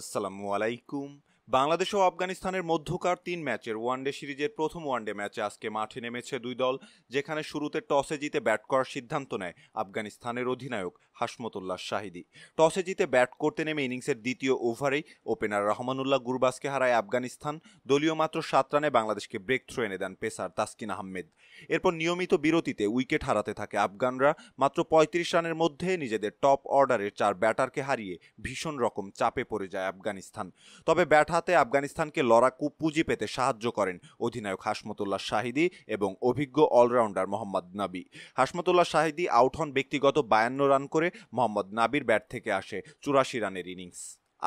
আসসালামু আলাইকুম বাংলাদেশ ও আফগানিস্তানের মধ্যকার তিন ম্যাচের ওয়ানডে সিরিজের প্রথম ওয়ানডে ম্যাচে আজকে মাঠে নেমেছে দুই দল যেখানে শুরুতে টসে জিতে ব্যাট করার সিদ্ধান্ত নেয় আফগানিস্তানের অধিনায়ক হাসমতুল্লাহ শাহিদি টসে জিতে ব্যাট করতে নেমে ইনিংসের দ্বিতীয় ওভারেই ওপেনার রহমানুল্লাহ গুরবাসকে হারায় আফগানিস্তান দলীয় মাত্র সাত রানে বাংলাদেশকে ব্রেক থ্রু এনে দেন পেসার তাসকিন আহমেদ এরপর নিয়মিত বিরতিতে উইকেট হারাতে থাকে আফগানরা মাত্র পঁয়ত্রিশ রানের মধ্যে নিজেদের টপ অর্ডারের চার ব্যাটারকে হারিয়ে ভীষণ রকম চাপে পড়ে যায় আফগানিস্তান তবে ব্যাট হাতে আফগানিস্তানকে লড়াকু পুঁজি পেতে সাহায্য করেন অধিনায়ক হাসমতুল্লাহ শাহিদি এবং অভিজ্ঞ অলরাউন্ডার মোহাম্মদ নাবি হাসমতুল্লাহ শাহিদি আউট হন ব্যক্তিগত বায়ান্ন রান করে মোহাম্মদ নাবির ব্যাট থেকে আসে চুরাশি রানের ইনিংস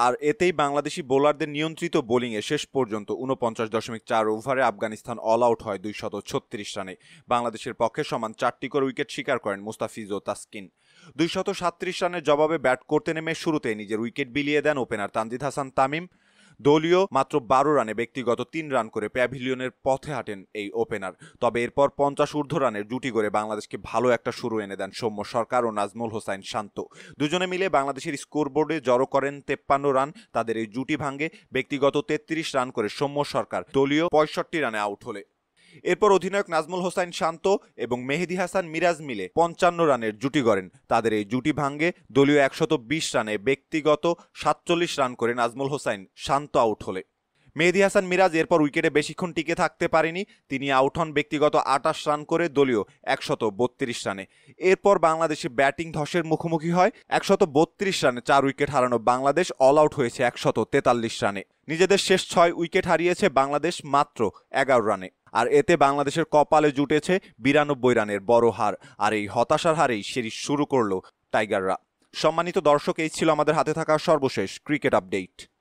আর এতেই বাংলাদেশি বোলারদের নিয়ন্ত্রিত বোলিংয়ে শেষ পর্যন্ত ঊনপঞ্চাশ দশমিক চার ওভারে আফগানিস্তান অল আউট হয় দুইশত ছত্রিশ রানে বাংলাদেশের পক্ষে সমান চারটি করে উইকেট শিকার করেন মুস্তাফিজ ও তাসকিন দুইশত সাতত্রিশ রানের জবাবে ব্যাট করতে নেমে শুরুতেই নিজের উইকেট বিলিয়ে দেন ওপেনার তানজিদ হাসান তামিম দলীয় মাত্র বারো রানে ব্যক্তিগত তিন রান করে প্যাভিলিয়নের পথে হাঁটেন এই ওপেনার তবে এরপর পঞ্চাশ ঊর্ধ্ব রানের জুটি করে বাংলাদেশকে ভালো একটা শুরু এনে দেন সৌম্য সরকার ও নাজমুল হোসাইন শান্ত দুজনে মিলে বাংলাদেশের স্কোরবোর্ডে জড়ো করেন তেপ্পান্ন রান তাদের এই জুটি ভাঙে ব্যক্তিগত তেত্রিশ রান করে সৌম্য সরকার দলীয় পঁয়ষট্টি রানে আউট হলে এরপর অধিনায়ক নাজমুল হোসাইন শান্ত এবং মেহেদি হাসান মিরাজ মিলে পঞ্চান্ন রানের জুটি গড়েন তাদের এই জুটি ভাঙ্গে দলীয় একশত রানে ব্যক্তিগত সাতচল্লিশ রান করে নাজমুল হোসাইন শান্ত আউট হলে মেহেদি হাসান মিরাজ এরপর উইকেটে বেশিক্ষণ টিকে থাকতে পারেনি তিনি আউট হন ব্যক্তিগত আটাশ রান করে দলীয় একশত বত্রিশ রানে এরপর বাংলাদেশে ব্যাটিং ধসের মুখোমুখি হয় একশত বত্রিশ রানে চার উইকেট হারানো বাংলাদেশ অল আউট হয়েছে একশত তেতাল্লিশ রানে নিজেদের শেষ ছয় উইকেট হারিয়েছে বাংলাদেশ মাত্র এগারো রানে আর এতে বাংলাদেশের কপালে জুটেছে বিরানব্বই রানের বড় হার আর এই হতাশার হারেই সিরিজ শুরু করল টাইগাররা সম্মানিত দর্শক এই ছিল আমাদের হাতে থাকা সর্বশেষ ক্রিকেট আপডেট